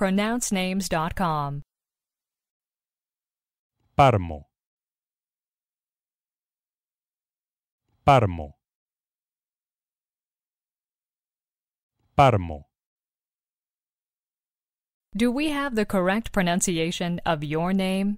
pronouncenames.com. Parmo. Parmo. Parmo. Do we have the correct pronunciation of your name?